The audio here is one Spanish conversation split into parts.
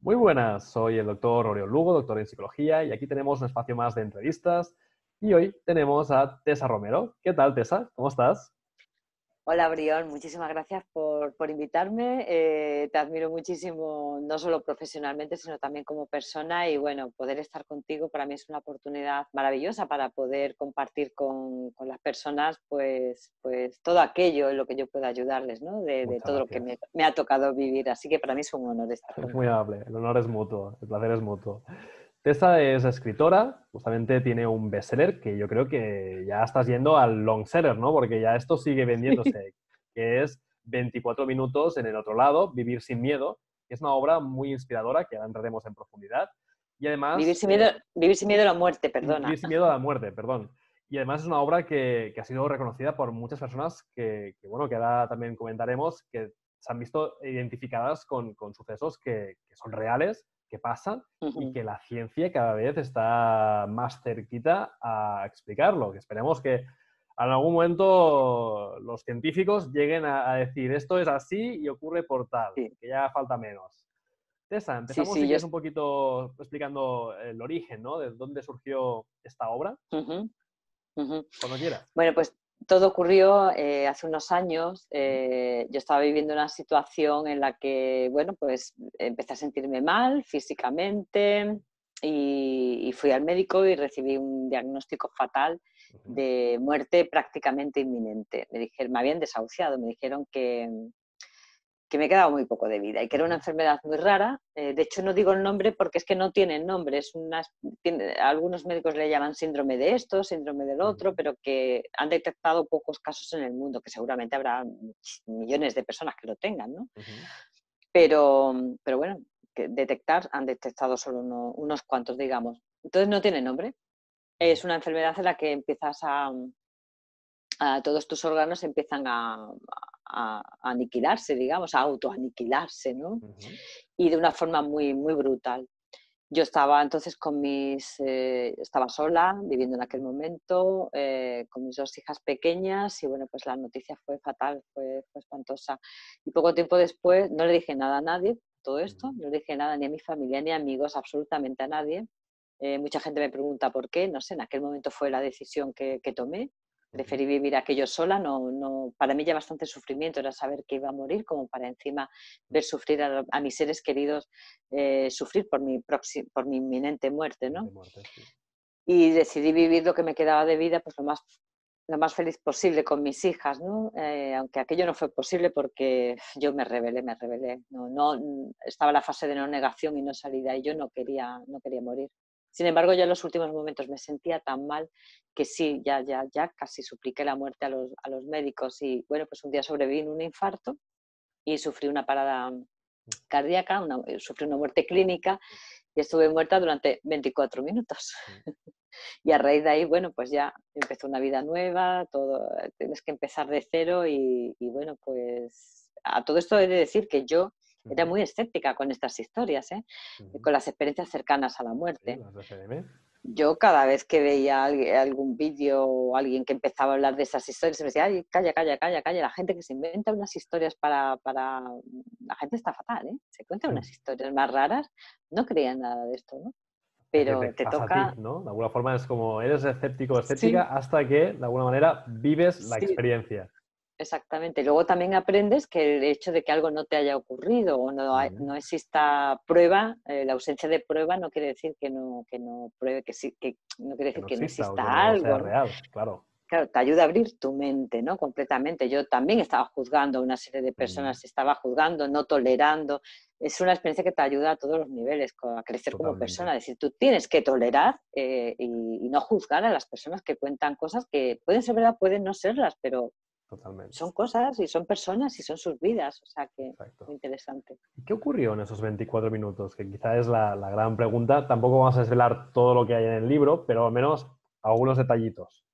Muy buenas, soy el doctor Oreo Lugo, doctor en psicología, y aquí tenemos un espacio más de entrevistas. Y hoy tenemos a Tessa Romero. ¿Qué tal, Tessa? ¿Cómo estás? Hola Brión, muchísimas gracias por, invitarme. Eh, te admiro muchísimo, no solo profesionalmente, sino también como persona. Y bueno, poder estar contigo para mí es una oportunidad maravillosa para poder compartir con, las personas pues, pues todo aquello en lo que yo pueda ayudarles, ¿no? de, todo lo que me, ha tocado vivir. Así que para mí es un honor estar. Es muy amable, el honor es mutuo, el placer es mutuo. Tessa es escritora, justamente tiene un bestseller que yo creo que ya estás yendo al long-seller, ¿no? Porque ya esto sigue vendiéndose, que es 24 minutos en el otro lado, Vivir sin miedo, es una obra muy inspiradora que ahora entraremos en profundidad. Y además... Vivir sin miedo, a la muerte, perdona. Vivir sin miedo a la muerte, perdón. Y además es una obra que, ha sido reconocida por muchas personas que, bueno, que ahora también comentaremos, que se han visto identificadas con, sucesos que son reales que pasan y que la ciencia cada vez está más cerquita a explicarlo. Que esperemos que en algún momento los científicos lleguen a, decir esto es así y ocurre por tal, que ya falta menos. Tessa, empezamos es... un poquito explicando el origen, ¿no? De dónde surgió esta obra. Cuando quieras. Bueno, pues todo ocurrió eh, hace unos años. Eh, yo estaba viviendo una situación en la que, bueno, pues empecé a sentirme mal físicamente y, y fui al médico y recibí un diagnóstico fatal de muerte prácticamente inminente. Me, dijeron, me habían desahuciado, me dijeron que, que me quedaba muy poco de vida y que era una enfermedad muy rara. Eh, de hecho, no digo el nombre porque es que no tiene nombre. algunos médicos le llaman síndrome de esto, síndrome del otro, pero que han detectado pocos casos en el mundo, que seguramente habrá millones de personas que lo tengan, ¿no? pero, pero bueno, detectar, han detectado solo unos cuantos, digamos. Entonces no tiene nombre. Es una enfermedad en la que empiezas a, Ah, todos tus órganos empiezan a, aniquilarse, digamos, a autoaniquilarse, ¿no? Y de una forma muy, muy brutal. Yo estaba entonces con mis, eh, estaba sola, viviendo en aquel momento, eh, con mis dos hijas pequeñas y bueno, pues la noticia fue fatal, fue, espantosa. Y poco tiempo después no le dije nada a nadie, todo esto, no le dije nada ni a mi familia, ni a amigos, absolutamente a nadie. Eh, mucha gente me pregunta por qué, no sé, en aquel momento fue la decisión que tomé. Preferí vivir aquello sola, no, no, para mí ya bastante sufrimiento era saber que iba a morir, como para encima ver sufrir a, mis seres queridos, eh, sufrir por mi, por mi inminente muerte, ¿no? Y decidí vivir lo que me quedaba de vida, pues lo más, lo más feliz posible con mis hijas, ¿no? Eh, aunque aquello no fue posible porque yo me rebelé, me rebelé. No, no, estaba la fase de no negación y no salida y yo no quería, no quería morir. Sin embargo, ya en los últimos momentos me sentía tan mal que sí, ya, ya, ya casi supliqué la muerte a los, médicos. Y bueno, pues un día sobrevino un infarto y sufrí una parada cardíaca, eh, sufrí una muerte clínica y estuve muerta durante 24 minutos. y a raíz de ahí, bueno, pues ya empezó una vida nueva, todo, tienes que empezar de cero y, y bueno, pues a todo esto he de decir que yo era muy escéptica con estas historias, ¿eh? con las experiencias cercanas a la muerte. Yo cada vez que veía algún vídeo o alguien que empezaba a hablar de esas historias, me decía, Ay, calla, calla, calla, calla, la gente que se inventa unas historias para... La gente está fatal, ¿eh? Se cuenta unas historias más raras, no creía nada de esto, ¿no? pero te, toca. De alguna forma es como eres escéptico escéptica hasta que de alguna manera vives la experiencia. Exactamente. Luego también aprendes que el hecho de que algo no te haya ocurrido o no, no exista prueba, eh, la ausencia de prueba no quiere decir que no, que no pruebe, que sí, que no quiere decir que no, exista, algo. real, claro. Claro, te ayuda a abrir tu mente, ¿no? Completamente. Yo también estaba juzgando a una serie de personas, estaba juzgando, no tolerando. Es una experiencia que te ayuda a todos los niveles, a crecer como persona. Es decir, tú tienes que tolerar eh, y, y, no juzgar a las personas que cuentan cosas que pueden ser verdad, pueden no serlas, pero Totalmente. Son cosas y son personas y son sus vidas, o sea que muy interesante. ¿Qué ocurrió en esos 24 minutos? Que quizá es la, la gran pregunta. Tampoco vamos a desvelar todo lo que hay en el libro, pero al menos algunos detallitos.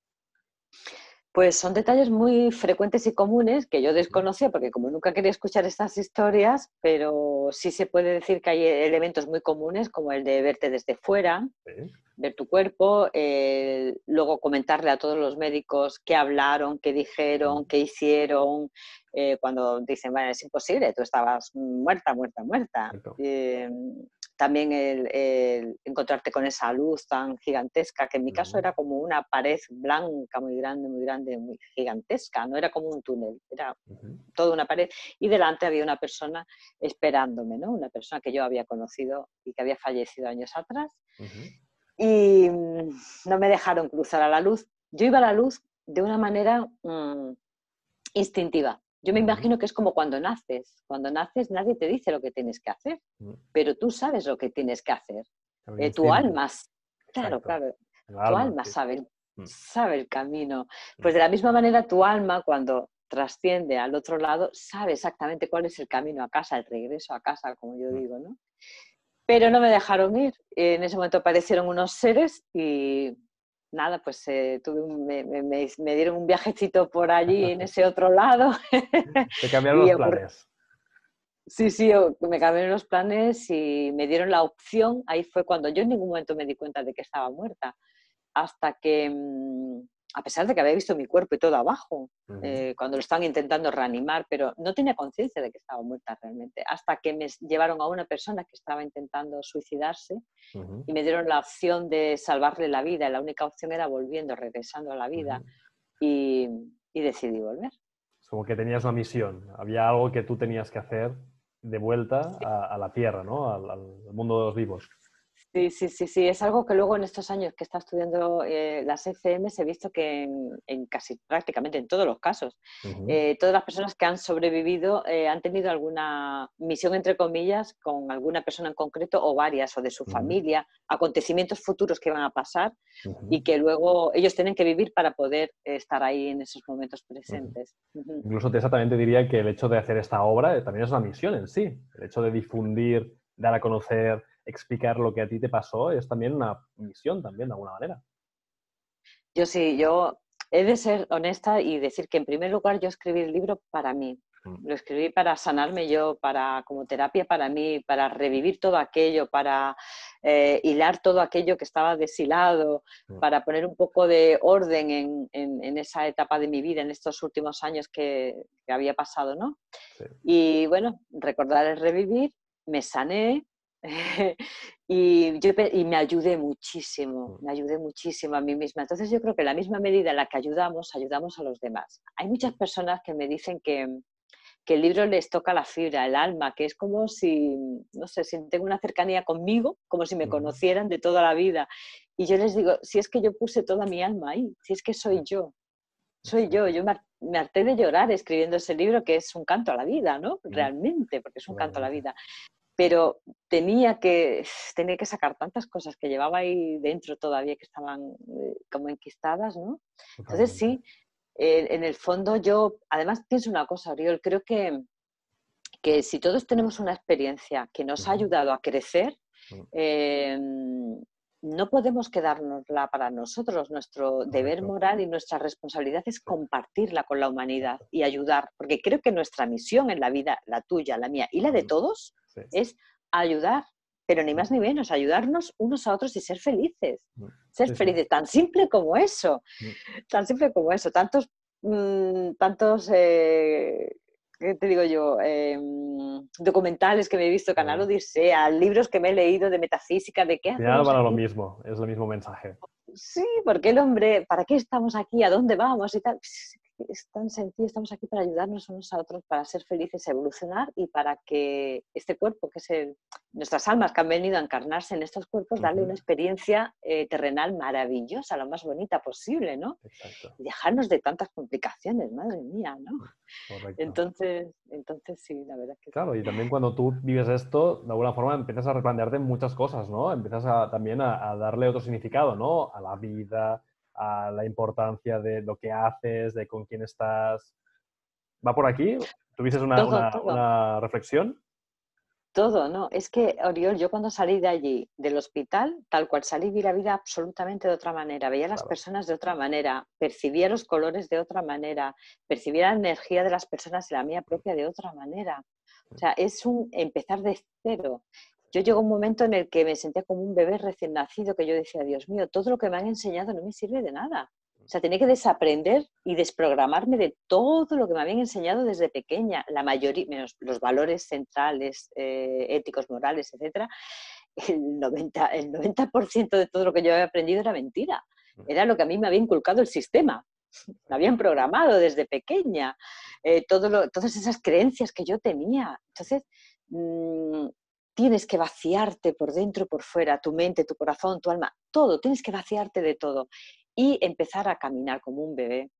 Pues son detalles muy frecuentes y comunes que yo desconocía, porque como nunca quería escuchar estas historias, pero sí se puede decir que hay elementos muy comunes, como el de verte desde fuera, ver tu cuerpo, eh, luego comentarle a todos los médicos qué hablaron, qué dijeron, qué hicieron, eh, cuando dicen, bueno, es imposible, tú estabas muerta, muerta, muerta también el, encontrarte con esa luz tan gigantesca, que en mi caso era como una pared blanca muy grande, muy grande, muy gigantesca, no era como un túnel, era toda una pared. Y delante había una persona esperándome, ¿no? Una persona que yo había conocido y que había fallecido años atrás. Y mm, no me dejaron cruzar a la luz. Yo iba a la luz de una manera mm, instintiva. Yo me imagino que es como cuando naces. Cuando naces nadie te dice lo que tienes que hacer, mm. pero tú sabes lo que tienes que hacer. Eh, tu alma, claro, claro, sabe, mm. sabe el camino. Pues mm. de la misma manera tu alma cuando trasciende al otro lado sabe exactamente cuál es el camino a casa, el regreso a casa, como yo digo, ¿no? Pero no me dejaron ir. En ese momento aparecieron unos seres y nada, pues eh, tuve un, me, dieron un viajecito por allí, en ese otro lado. Te cambiaron los planes. Sí, sí, me cambiaron los planes y me dieron la opción. Ahí fue cuando yo en ningún momento me di cuenta de que estaba muerta. Hasta que mm, a pesar de que había visto mi cuerpo y todo abajo, eh, cuando lo estaban intentando reanimar, pero no tenía conciencia de que estaba muerta realmente, hasta que me llevaron a una persona que estaba intentando suicidarse y me dieron la opción de salvarle la vida, la única opción era volviendo, regresando a la vida y, decidí volver. Es como que tenías una misión, había algo que tú tenías que hacer de vuelta a, la tierra, al mundo de los vivos. Sí, sí, sí, sí, es algo que luego en estos años que está estudiando eh, las se he visto que en, casi prácticamente en todos los casos, eh, todas las personas que han sobrevivido eh, han tenido alguna misión, entre comillas, con alguna persona en concreto o varias, o de su familia, acontecimientos futuros que van a pasar y que luego ellos tienen que vivir para poder estar ahí en esos momentos presentes. Incluso te diría que el hecho de hacer esta obra también es una misión en sí, el hecho de difundir, dar a conocer explicar lo que a ti te pasó es también una misión, también, de alguna manera. Yo sí, yo he de ser honesta y decir que en primer lugar yo escribí el libro para mí. Mm. Lo escribí para sanarme yo, para como terapia para mí, para revivir todo aquello, para eh, hilar todo aquello que estaba deshilado, mm. para poner un poco de orden en, esa etapa de mi vida, en estos últimos años que, había pasado, ¿no? Y bueno, recordar es revivir, me sané, y, me ayudé muchísimo, mm. me ayudé muchísimo a mí misma. Entonces yo creo que la misma medida en la que ayudamos, ayudamos a los demás. Hay muchas mm. personas que me dicen que, que el libro les toca la fibra, el alma, que es como si, no sé, si tengo una cercanía conmigo, como si me mm. conocieran de toda la vida. Y yo les digo, si es que yo puse toda mi alma ahí, si es que soy yo, soy yo, yo me harté de llorar escribiendo ese libro que es un canto a la vida, ¿no? Realmente, porque es un canto a la vida pero tenía que, tenía que sacar tantas cosas que llevaba ahí dentro todavía que estaban eh, como enquistadas, ¿no? Entonces sí, eh, en el fondo yo, además pienso una cosa, Oriol, creo que, que si todos tenemos una experiencia que nos ha ayudado a crecer, mm. em, no podemos quedárnosla para nosotros. Nuestro deber moral y nuestra responsabilidad es compartirla con la humanidad y ayudar, porque creo que nuestra misión en la vida, la tuya, la mía y la de todos, es ayudar, pero ni más ni menos, ayudarnos unos a otros y ser felices. Ser felices, tan simple como eso, tan simple como eso. Tantos, mm, tantos eh, ¿qué te digo yo? Em, documentales que me he visto, Canal Odisea, libros que me he leído de metafísica, de qué ya van a lo mismo, es el mismo mensaje. Sí, porque el hombre, ¿para qué estamos aquí? ¿A dónde vamos? Y tal. Es tan sencillo, estamos aquí para ayudarnos unos a otros, para ser felices, evolucionar y para que este cuerpo, que es nuestras almas que han venido a encarnarse en estos cuerpos, darle una experiencia eh, terrenal maravillosa, lo más bonita posible, ¿no? Y dejarnos de tantas complicaciones, madre mía, ¿no? Correcto. Entonces, entonces sí, la verdad que... Claro, y también cuando tú vives esto, de alguna forma empiezas a replantearte muchas cosas, ¿no? Empiezas también a darle otro significado, ¿no? A la vida a la importancia de lo que haces, de con quién estás. ¿Va por aquí? ¿Tuviste una, reflexión? Todo, ¿no? Es que, Oriol, yo cuando salí de allí, del hospital, tal cual salí, vi la vida absolutamente de otra manera, veía a las personas de otra manera, percibía los colores de otra manera, percibía la energía de las personas y la mía propia de otra manera. O sea, es un empezar de cero. Yo llegó un momento en el que me sentía como un bebé recién nacido, que yo decía, Dios mío, todo lo que me han enseñado no me sirve de nada. O sea, tenía que desaprender y desprogramarme de todo lo que me habían enseñado desde pequeña, la mayoría, menos los valores centrales, eh, éticos, morales, etc. El 90, el 90 de todo lo que yo había aprendido era mentira. Era lo que a mí me había inculcado el sistema. Me habían programado desde pequeña. Eh, todas esas creencias que yo tenía. Entonces, mm, tienes que vaciarte por dentro y por fuera, tu mente, tu corazón, tu alma, todo, tienes que vaciarte de todo y empezar a caminar como un bebé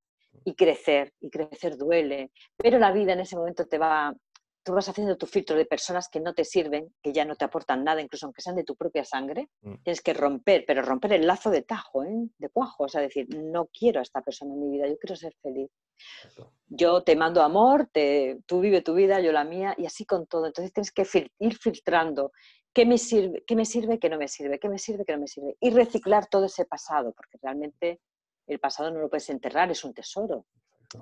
y crecer, y crecer duele, pero la vida en ese momento te va, tú vas haciendo tu filtro de personas que no te sirven, que ya no te aportan nada, incluso aunque sean de tu propia sangre, mm. tienes que romper, pero romper el lazo de tajo, ¿eh? de cuajo, o sea, decir, no quiero a esta persona en mi vida, yo quiero ser feliz. Yo te mando amor, tú vive tu vida, yo la mía, y así con todo. Entonces tienes que ir filtrando qué me sirve, qué me sirve, qué no me sirve, qué me sirve, qué no me sirve, y reciclar todo ese pasado, porque realmente el pasado no lo puedes enterrar, es un tesoro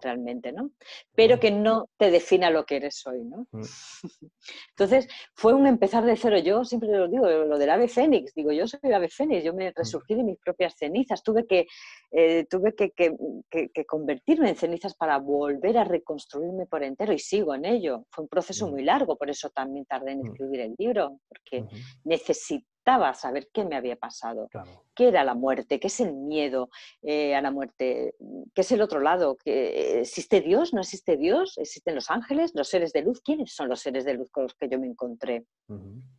realmente, ¿no? Pero que no te defina lo que eres hoy, ¿no? Mm. Entonces, fue un empezar de cero. Yo siempre lo digo, lo del ave fénix, digo, yo soy el ave fénix, yo me mm. resurgí de mis propias cenizas, tuve que, eh, tuve que, que, que, convertirme en cenizas para volver a reconstruirme por entero y sigo en ello. Fue un proceso mm. muy largo, por eso también tardé en escribir el libro, porque necesité a saber qué me había pasado, qué era la muerte, qué es el miedo eh, a la muerte, qué es el otro lado, que existe Dios, no existe Dios, existen los ángeles, los seres de luz, ¿quiénes son los seres de luz con los que yo me encontré?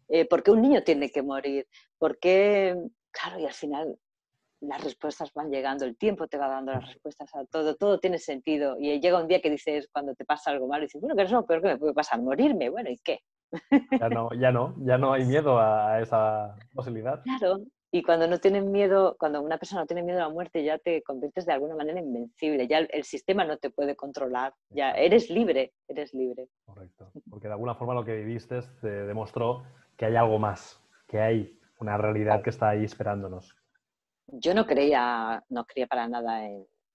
Eh, ¿Por qué un niño tiene que morir? ¿Por qué? Claro, y al final las respuestas van llegando, el tiempo te va dando las respuestas a todo, todo tiene sentido. Y llega un día que dices, cuando te pasa algo malo, dices, bueno, que es lo peor que me puede pasar? Morirme, bueno, ¿y qué? Ya no, ya no, ya no hay miedo a esa posibilidad. Claro, y cuando no tienen miedo, cuando una persona no tiene miedo a la muerte, ya te conviertes de alguna manera invencible, ya el, sistema no te puede controlar, ya eres libre, eres libre. Correcto, porque de alguna forma lo que viviste te demostró que hay algo más, que hay una realidad que está ahí esperándonos. Yo no creía, no creía para nada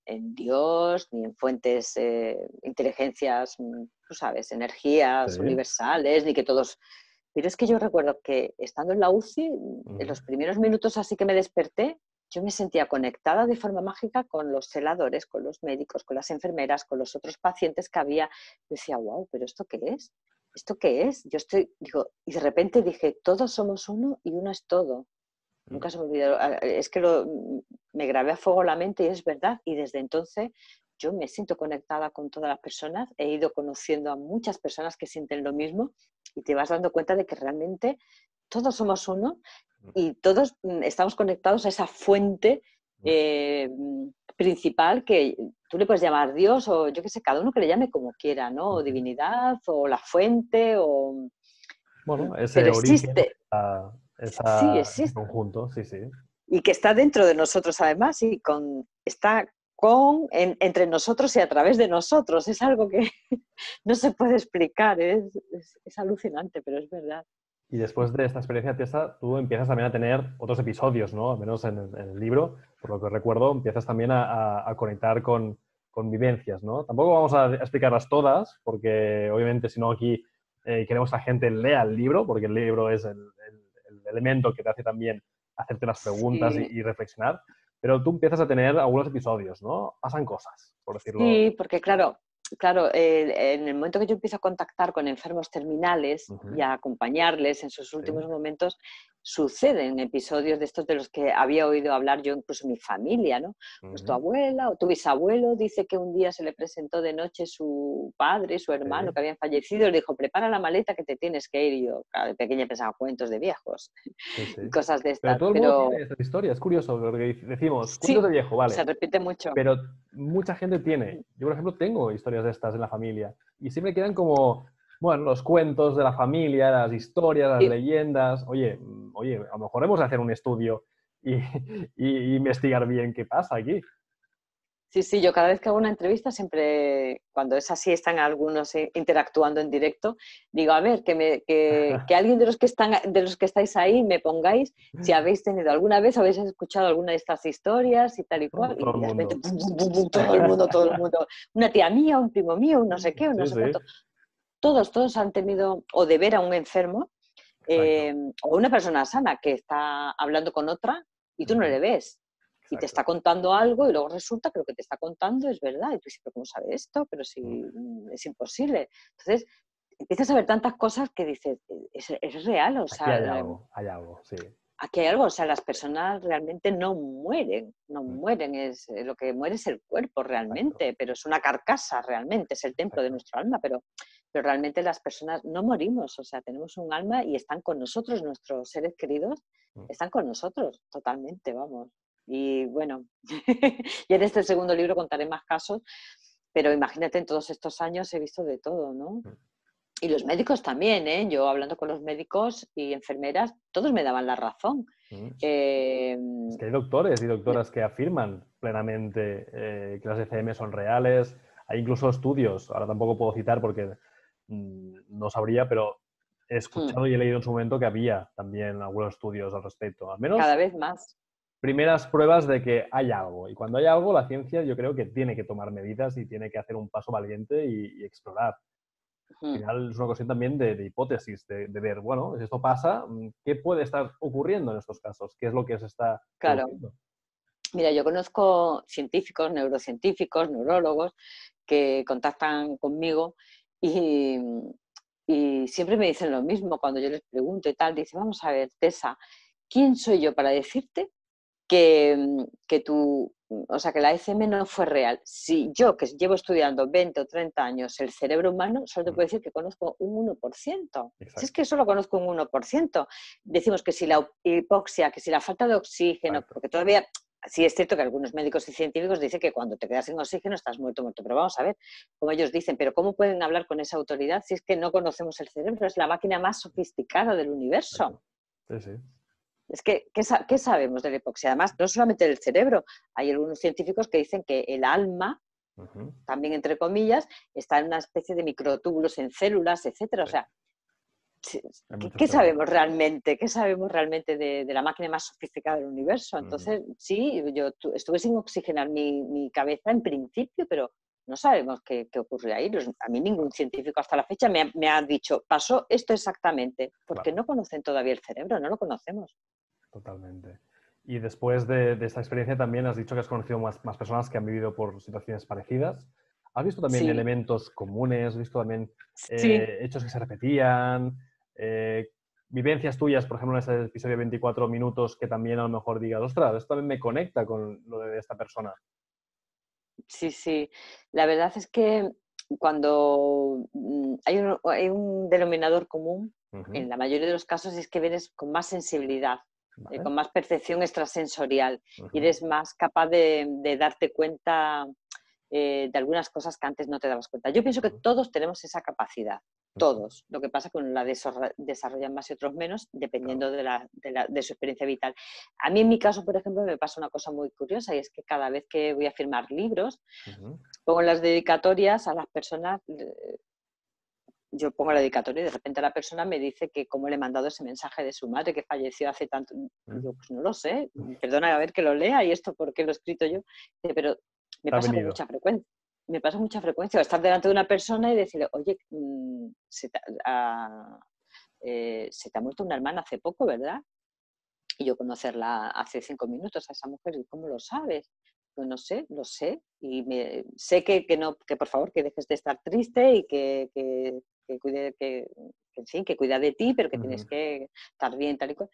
en, Dios, ni en fuentes, eh, inteligencias mm, tú sabes, energías universales, ni que todos... Pero es que yo recuerdo que estando en la UCI, en mm. los primeros minutos así que me desperté, yo me sentía conectada de forma mágica con los celadores, con los médicos, con las enfermeras, con los otros pacientes que había. decía, wow, pero ¿esto qué es? ¿Esto qué es? Yo estoy, digo, y de repente dije, todos somos uno y uno es todo. Mm. Nunca se me olvidó, es que lo, me grabé a fuego la mente y es verdad. Y desde entonces yo me siento conectada con todas las personas, he ido conociendo a muchas personas que sienten lo mismo y te vas dando cuenta de que realmente todos somos uno y todos mm, estamos conectados a esa fuente eh, mm, principal que tú le puedes llamar Dios o yo qué sé, cada uno que le llame como quiera, ¿no? O divinidad o la fuente o... Mm, bueno, ese origen, existe. sí, conjunto, sí, sí. Y que está dentro de nosotros además y con, está con, entre nosotros y a través de nosotros. Es algo que no se puede explicar, es, alucinante, pero es verdad. Y después de esta experiencia, Tessa, tú empiezas también a tener otros episodios, ¿no? Al menos en, el libro, por lo que recuerdo, empiezas también a, conectar con, con, vivencias, ¿no? Tampoco vamos a explicarlas todas, porque obviamente si no aquí eh, queremos que la gente lea el libro, porque el libro es el, elemento que te hace también hacerte las preguntas y, reflexionar pero tú empiezas a tener algunos episodios, ¿no? Pasan cosas, por decirlo. Sí, porque claro, claro, eh, en el momento que yo empiezo a contactar con enfermos terminales y a acompañarles en sus últimos momentos, suceden episodios de estos de los que había oído hablar yo incluso mi familia, ¿no? Pues tu abuela o tu bisabuelo dice que un día se le presentó de noche su padre, su hermano que habían fallecido, le dijo, prepara la maleta que te tienes que ir. Y yo, de pequeña pensaba cuentos de viejos, cosas de estas. Pero todo el mundo tiene esta historia, es curioso, que decimos, cuentos de viejo, vale. Se repite mucho. Pero mucha gente tiene, yo por ejemplo tengo historias de estas en la familia y siempre quedan como bueno, los cuentos de la familia, las historias, las leyendas. Oye, oye, a lo mejor hemos de hacer un estudio y, investigar bien qué pasa aquí. Sí, sí, yo cada vez que hago una entrevista, siempre cuando es así, están algunos eh, interactuando en directo, digo, a ver, que, alguien de los que, están, de los que estáis ahí me pongáis si habéis tenido alguna vez, habéis escuchado alguna de estas historias y tal y oh, cual. Todo, el, mundo. todo el mundo, todo el mundo. Una tía mía, un primo mío, un no sé qué, un no sé cuánto. Todos, todos han tenido o de ver a un enfermo Em, o una persona sana que está hablando con otra y tú no le ves. Y te está contando algo y luego resulta que lo que te está contando es verdad. Y tú dices, ¿pero cómo sabe esto? Pero si mm. Mm, es imposible. Entonces, empiezas a ver tantas cosas que dices, e, es, real, o sea... hay algo, sí aquí hay algo, o sea, las personas realmente no mueren, no mm. mueren, es eh, lo que muere es el cuerpo realmente, pero es una carcasa realmente, es el templo de nuestro alma, pero, pero realmente las personas no morimos, o sea, tenemos un alma y están con nosotros, nuestros seres queridos mm. están con nosotros, totalmente, vamos. Y bueno, y en este segundo libro contaré más casos, pero imagínate, en todos estos años he visto de todo, ¿no? Mm y los médicos también, ¿eh? yo hablando con los médicos y enfermeras, todos me daban la razón. Mm. Em, que hay doctores y doctoras que afirman plenamente eh, que las ECM son reales. Hay incluso estudios, ahora tampoco puedo citar porque mm, no sabría, pero he escuchado mm. y he leído en su momento que había también algunos estudios al respecto. Al menos. Cada vez más. Primeras pruebas de que hay algo. Y cuando hay algo, la ciencia yo creo que tiene que tomar medidas y tiene que hacer un paso valiente y explorar al final es una cuestión también de, hipótesis, de, ver, bueno, si esto pasa, mm, ¿qué puede estar ocurriendo en estos casos? ¿Qué es lo que se está claro. Mira, yo conozco científicos, neurocientíficos, neurólogos que contactan conmigo y, y siempre me dicen lo mismo cuando yo les pregunto y tal. Dicen, vamos a ver, Tessa, ¿quién soy yo para decirte que, que, tu, o sea, que la ECM no fue real. Si yo, que llevo estudiando 20 o 30 años el cerebro humano, solo te mm. puedo decir que conozco un 1%. Si es que solo conozco un 1%. Decimos que si la hipoxia, que si la falta de oxígeno, porque todavía... Sí, es cierto que algunos médicos y científicos dicen que cuando te quedas sin oxígeno estás muerto, muerto. Pero vamos a ver, como ellos dicen, pero ¿cómo pueden hablar con esa autoridad si es que no conocemos el cerebro? Es la máquina más sofisticada del universo. Sí, sí. Es que, ¿qué, sabemos de la hipoxia? Además, no solamente del cerebro, hay algunos científicos que dicen que el alma, también entre comillas, está en una especie de microtúbulos en células, etcétera. O sea, ¿Qué, sabemos realmente? ¿Qué sabemos realmente de, la máquina más sofisticada del universo? Entonces, sí, yo estuve sin oxigenar mi, cabeza en principio, pero no sabemos qué, ocurrió ahí. a mí ningún científico hasta la fecha me ha, dicho, pasó esto exactamente, porque no conocen todavía el cerebro, no lo conocemos. Totalmente. Y después de, esta experiencia también has dicho que has conocido más, personas que han vivido por situaciones parecidas. ¿Has visto también elementos comunes? ¿Has visto también eh, hechos que se repetían? Eh, vivencias tuyas, por ejemplo, en ese episodio de 24 minutos, que también a lo mejor digas, ostras, esto también me conecta con lo de esta persona. Sí, sí. La verdad es que cuando mm, hay un, hay un denominador común, en la mayoría de los casos es que vienes con más sensibilidad eh, con más percepción extrasensorial y eres más capaz de, darte cuenta eh, de algunas cosas que antes no te dabas cuenta. Yo pienso que todos tenemos esa capacidad, todos. Lo que pasa es que la desarrollan más y otros menos, dependiendo de, su experiencia vital. A mí en mi caso, por ejemplo, me pasa una cosa muy curiosa y es que cada vez que voy a firmar libros, pongo las dedicatorias a las personas eh, yo pongo la dedicatoria y de repente la persona me dice que cómo le he mandado ese mensaje de su madre que falleció hace tanto. Mm, yo, pues no lo sé, mm, perdona a ver que lo lea y esto porque lo he escrito yo, pero me pasa con mucha frecuencia. Me pasa mucha frecuencia estar delante de una persona y decirle, oye, mm, eh, se te, ha muerto una hermana hace poco, ¿verdad? Y yo conocerla hace cinco minutos a esa mujer, ¿y cómo lo sabes? no sé, lo sé, y sé que, no, que por favor que dejes de estar triste y que, que, que, que cuida de ti, pero que tienes que estar bien, tal y cual.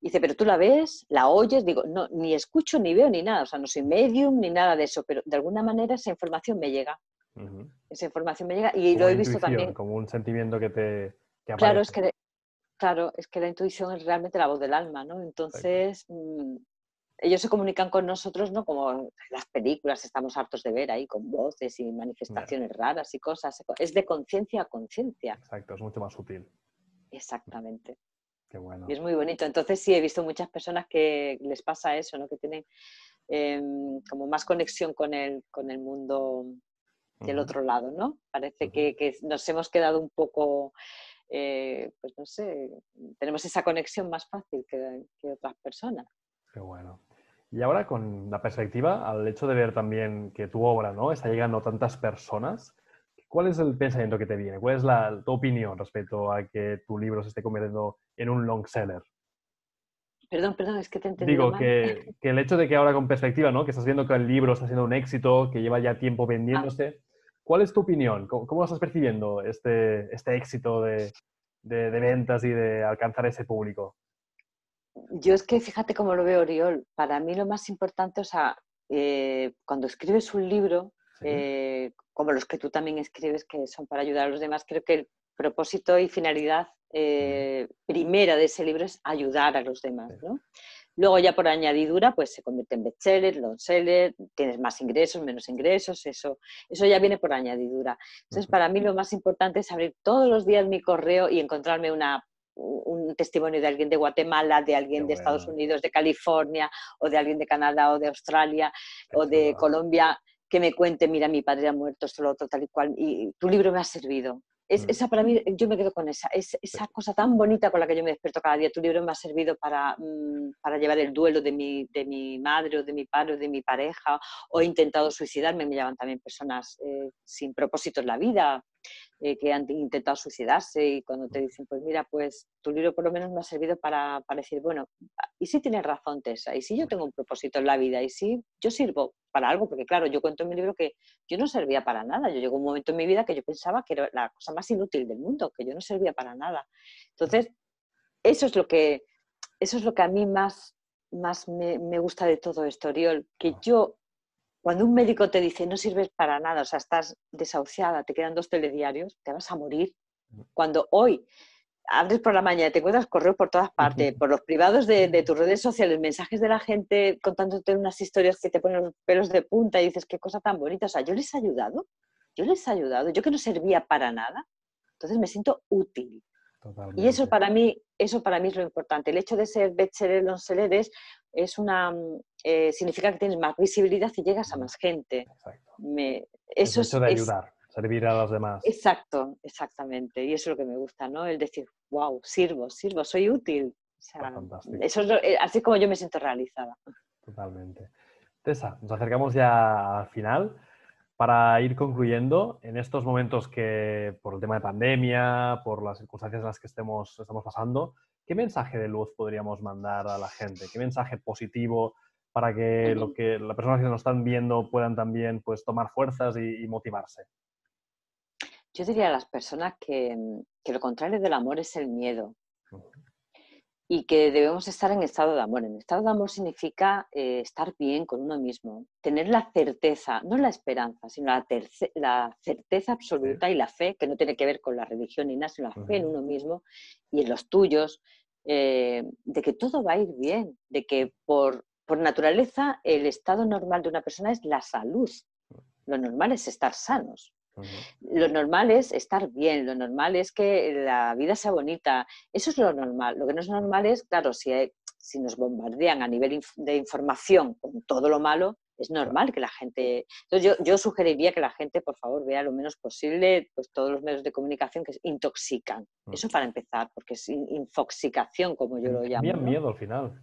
Dice, pero tú la ves, la oyes, digo, no, ni escucho, ni veo, ni nada, o sea, no soy medium, ni nada de eso, pero de alguna manera esa información me llega. Esa información me llega y lo he visto también. Como un sentimiento que te... Que claro, es que, claro, es que la intuición es realmente la voz del alma, ¿no? Entonces, mm, ellos se comunican con nosotros, ¿no? Como en las películas estamos hartos de ver ahí, con voces y manifestaciones raras y cosas. Es de conciencia a conciencia. Exacto, es mucho más sutil. Exactamente. Qué bueno. Y es muy bonito. Entonces sí, he visto muchas personas que les pasa eso, ¿no? Que tienen em, como más conexión con el, mundo del otro lado, ¿no? Parece que, nos hemos quedado un poco, eh, pues no sé, tenemos esa conexión más fácil que otras personas. Qué bueno. Y ahora con la perspectiva, al hecho de ver también que tu obra ¿no? está llegando a tantas personas, ¿cuál es el pensamiento que te viene? ¿Cuál es la, tu opinión respecto a que tu libro se esté convirtiendo en un long seller? Perdón, perdón, es que te entendí. Digo, Que, que, el hecho de que ahora con perspectiva, ¿no? que estás viendo que el libro está siendo un éxito, que lleva ya tiempo vendiéndose, ¿cuál es tu opinión? ¿Cómo, estás percibiendo este, este éxito de ventas y de alcanzar ese público? yo es que fíjate cómo lo veo, Oriol. Para mí lo más importante, o sea, eh, cuando escribes un libro, eh, como los que tú también escribes, que son para ayudar a los demás, creo que el propósito y finalidad eh, primera de ese libro es ayudar a los demás, ¿no? Luego ya por añadidura, pues se convierte en bestseller, longseller, tienes más ingresos, menos ingresos, eso, eso ya viene por añadidura. Entonces, para mí lo más importante es abrir todos los días mi correo y encontrarme una un testimonio de alguien de Guatemala, de alguien de Estados Unidos, de California, o de alguien de Canadá, o de Australia, o de Colombia, que me cuente, mira, mi padre ha muerto, esto, lo otro, tal y cual, y tu libro me ha servido. Mm. Esa para mí, yo me quedo con esa, es, esa cosa tan bonita con la que yo me despierto cada día. Tu libro me ha servido mm, para, llevar el duelo de mi, de mi madre o de mi padre o de mi pareja, o he intentado suicidarme, me llaman también personas eh, sin propósito en la vida, eh, que han intentado suicidarse y cuando te dicen, pues mira, pues tu libro por lo menos me ha servido para, para decir, bueno, y si tienes razón, Tessa, y si yo tengo un propósito en la vida, y si yo sirvo para algo, porque claro, yo cuento en mi libro que yo no servía para nada, yo llegó un momento en mi vida que yo pensaba que era la cosa más inútil del mundo, que yo no servía para nada. Entonces, eso es lo que, eso es lo que a mí más, más me, me gusta de todo esto, Oriol, que yo cuando un médico te dice no sirves para nada, o sea, estás desahuciada, te quedan dos telediarios, te vas a morir. Cuando hoy abres por la mañana y te encuentras correos por todas partes, por los privados de, tus redes sociales, mensajes de la gente contándote unas historias que te ponen los pelos de punta y dices, qué cosa tan bonita. O sea, yo les he ayudado, yo les he ayudado, yo que no servía para nada. Entonces me siento útil. Y eso para mí eso para mí es lo importante. El hecho de ser bachelet, o es, es una, mm, eh, significa que tienes más visibilidad y llegas a más gente. Exacto. eso de ayudar, servir a los demás. Exacto, exactamente. Y eso es lo que me gusta, ¿no? El decir, wow, sirvo, sirvo, soy útil. O ah, eso es eh, así como yo me siento realizada. Totalmente. Tessa, nos acercamos ya al final para ir concluyendo, en estos momentos que por el tema de pandemia, por las circunstancias en las que estamos pasando, ¿qué mensaje de luz podríamos mandar a la gente? ¿Qué mensaje positivo para que, lo que las personas que nos están viendo puedan también pues, tomar fuerzas y, motivarse? Yo diría a las personas que lo contrario del amor es el miedo y que debemos estar en estado de amor. En estado de amor significa eh, estar bien con uno mismo, tener la certeza, no la esperanza, sino la, certeza absoluta y la fe, que no tiene que ver con la religión ni nada, sino la fe en uno mismo y en los tuyos, eh, de que todo va a ir bien, de que por, por naturaleza el estado normal de una persona es la salud. Lo normal es estar sanos. Lo normal es estar bien, lo normal es que la vida sea bonita. Eso es lo normal. Lo que no es normal es, claro, si, si nos bombardean a nivel de información con todo lo malo, es normal que la gente... Entonces yo, sugeriría que la gente, por favor, vea lo menos posible pues, todos los medios de comunicación que intoxican. Mm. Eso para empezar, porque es infoxicación, como yo em, lo llamo. miedo al final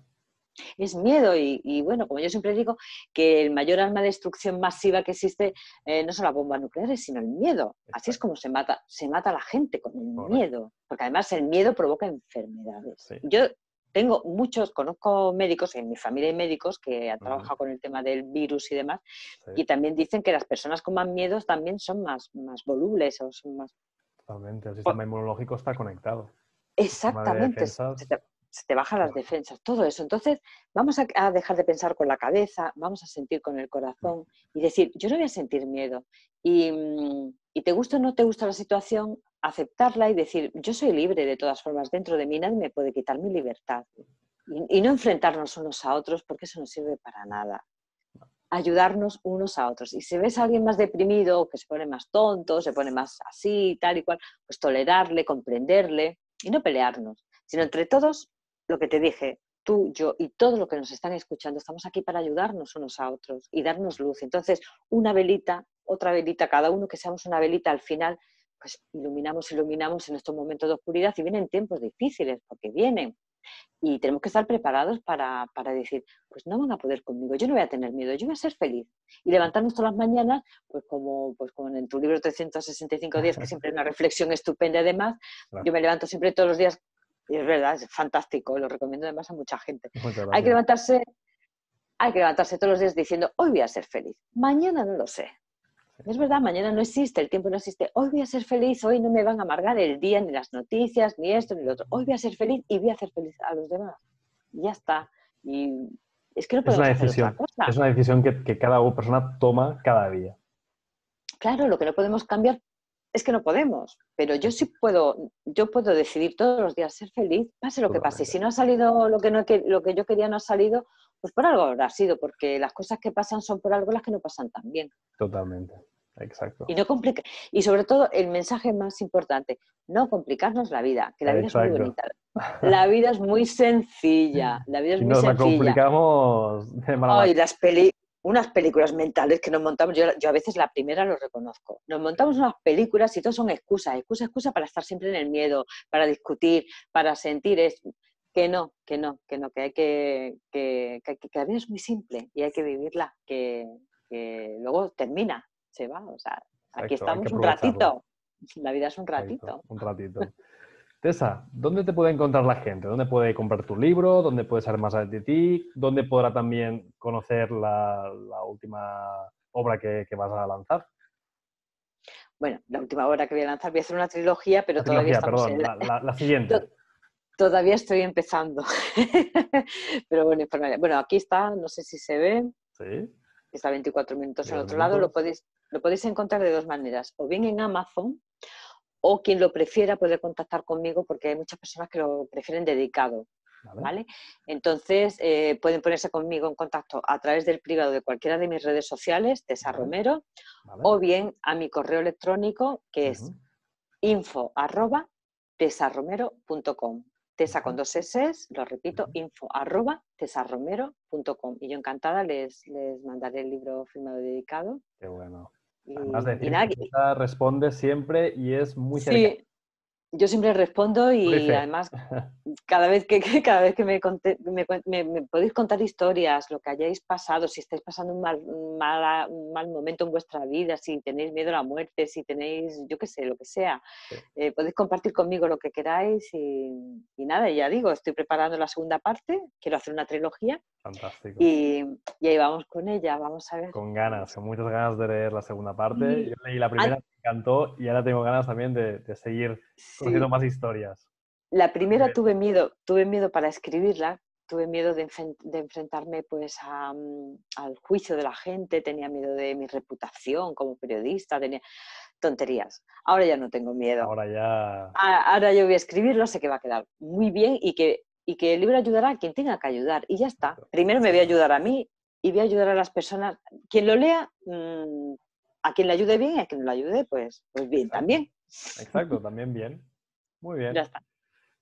es miedo y, bueno, como yo siempre digo, que el mayor arma de destrucción masiva que existe eh, no son las bombas nucleares, sino el miedo. Así es como se mata, se mata a la gente con el miedo, porque además el miedo provoca enfermedades. Yo tengo muchos, conozco médicos, en mi familia hay médicos que han trabajado con el tema del virus y demás, y también dicen que las personas con más miedos también son más, volubles o son más... Totalmente, el sistema inmunológico está conectado. Exactamente se te bajan las defensas, todo eso. Entonces, vamos a, dejar de pensar con la cabeza, vamos a sentir con el mm. corazón y decir, yo no voy a sentir miedo. Mm, y, te gusta o no te gusta la situación, aceptarla y decir, yo soy libre de todas formas, dentro de mí nadie me puede quitar mi libertad. Y, y no enfrentarnos unos a otros porque eso no sirve para nada. Ayudarnos unos a otros. Y si ves a alguien más deprimido, que se pone más tonto, se pone más así, tal y cual, pues tolerarle, comprenderle y no pelearnos, sino entre todos lo que te dije, tú, yo y todo lo que nos están escuchando, estamos aquí para ayudarnos unos a otros y darnos luz. Entonces, una velita, otra velita, cada uno que seamos una velita al final, pues iluminamos, iluminamos en estos momentos de oscuridad y vienen tiempos difíciles, porque vienen. Y tenemos que estar preparados para, decir, pues no van a poder conmigo, yo no voy a tener miedo, yo voy a ser feliz. Y levantarnos todas las mañanas, pues como, pues como en tu libro 365 días, que siempre es una reflexión estupenda además, yo me levanto siempre todos los días y es verdad, es fantástico, lo recomiendo además a mucha gente. Hay que levantarse, hay que levantarse todos los días diciendo, hoy voy a ser feliz, mañana no lo sé. Es verdad, mañana no existe, el tiempo no existe. Hoy voy a ser feliz, hoy no me van a amargar el día, ni las noticias, ni esto, ni lo otro. Hoy voy a ser feliz y voy a hacer feliz a los demás. ya está. Y es que no una decisión, Es una decisión que cada persona toma cada día. Claro, lo que no podemos cambiar es que no podemos, pero yo sí puedo, yo puedo decidir todos los días ser feliz, pase lo que pase. Si no ha salido lo que, no, lo que yo quería, no ha salido, pues por algo habrá sido, porque las cosas que pasan son por algo las que no pasan tan bien. Totalmente, exacto. Y, no complica y sobre todo, el mensaje más importante, no complicarnos la vida, que la vida es muy bonita. La vida es muy sencilla, la vida nos la complicamos las, unas películas mentales que nos montamos, yo, yo, a veces la primera lo reconozco, nos montamos unas películas y todo son excusas, excusa, excusa para estar siempre en el miedo, para discutir, para sentir, es, que no, que no, que no, que hay que, que, que, la vida es muy simple y hay que vivirla, que, que luego termina, se va, o sea, aquí estamos un ratito, la vida es un ratito. un ratito. Tessa, ¿dónde te puede encontrar la gente? ¿Dónde puede comprar tu libro? ¿Dónde puede saber más de ti? ¿Dónde podrá también conocer la, última obra que, vas a lanzar? Bueno, la última obra que voy a lanzar, voy a hacer una trilogía, pero todavía estamos perdón, la, siguiente. Todavía estoy empezando. pero bueno, bueno, aquí está, no sé si se ve. Sí. Está 24 minutos al otro lado. Lo podéis, lo podéis encontrar de dos maneras. O bien en Amazon, o quien lo prefiera puede contactar conmigo porque hay muchas personas que lo prefieren dedicado. Vale. Entonces, eh, pueden ponerse conmigo en contacto a través del privado de cualquiera de mis redes sociales, Tesa Romero, o bien a mi correo electrónico que es uh info arroba tesarromero.com. Tesa con dos S, lo repito, uh info arroba tesarromero.com. Y yo encantada les, les mandaré el libro firmado dedicado. Qué bueno. Además de decir, nada, que... responde siempre y es muy cercana. Yo siempre respondo y además cada vez que, cada vez que me, podéis contar historias, lo que hayáis pasado, si estáis pasando un mal, mal, momento en vuestra vida, si tenéis miedo a la muerte, si tenéis, yo qué sé, lo que sea, eh, podéis compartir conmigo lo que queráis y, nada, ya digo, estoy preparando la segunda parte, quiero hacer una trilogía. Fantástico. Y, y ahí vamos con ella, vamos a ver. Con ganas, con muchas ganas de leer la segunda parte. Mm. Yo la primera y ahora tengo ganas también de, seguir conociendo más historias. La primera tuve miedo, tuve miedo para escribirla, tuve miedo de, enfrentarme pues mm, al juicio de la gente, tenía miedo de mi reputación como periodista, tenía tonterías. Ahora ya no tengo miedo. Ahora ya. ahora yo voy a escribirlo, sé que va a quedar muy bien y que, y que el libro ayudará a quien tenga que ayudar. Y ya está. Primero me voy a ayudar a mí y voy a ayudar a las personas. Quien lo lea mm, a quien le ayude bien y a quien no le ayude, pues, pues bien también. Exacto, también bien. Muy bien. Ya está.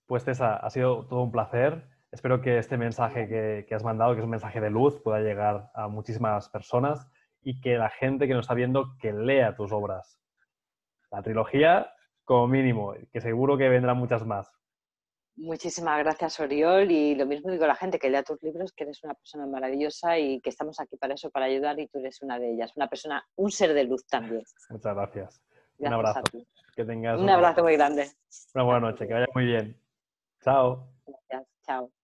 Pues Tessa, ha sido todo un placer. Espero que este mensaje que, que has mandado, que es un mensaje de luz, pueda llegar a muchísimas personas y que la gente que nos está viendo que lea tus obras. La trilogía, como mínimo, que seguro que vendrán muchas más. Muchísimas gracias, Oriol. Y lo mismo digo a la gente que lea tus libros, que eres una persona maravillosa y que estamos aquí para eso, para ayudar, y tú eres una de ellas, una persona, un ser de luz también. Muchas gracias. un abrazo. Que tengas un, abrazo, abrazo muy grande. Una buena noche, que vaya muy bien. Chao. Gracias, chao.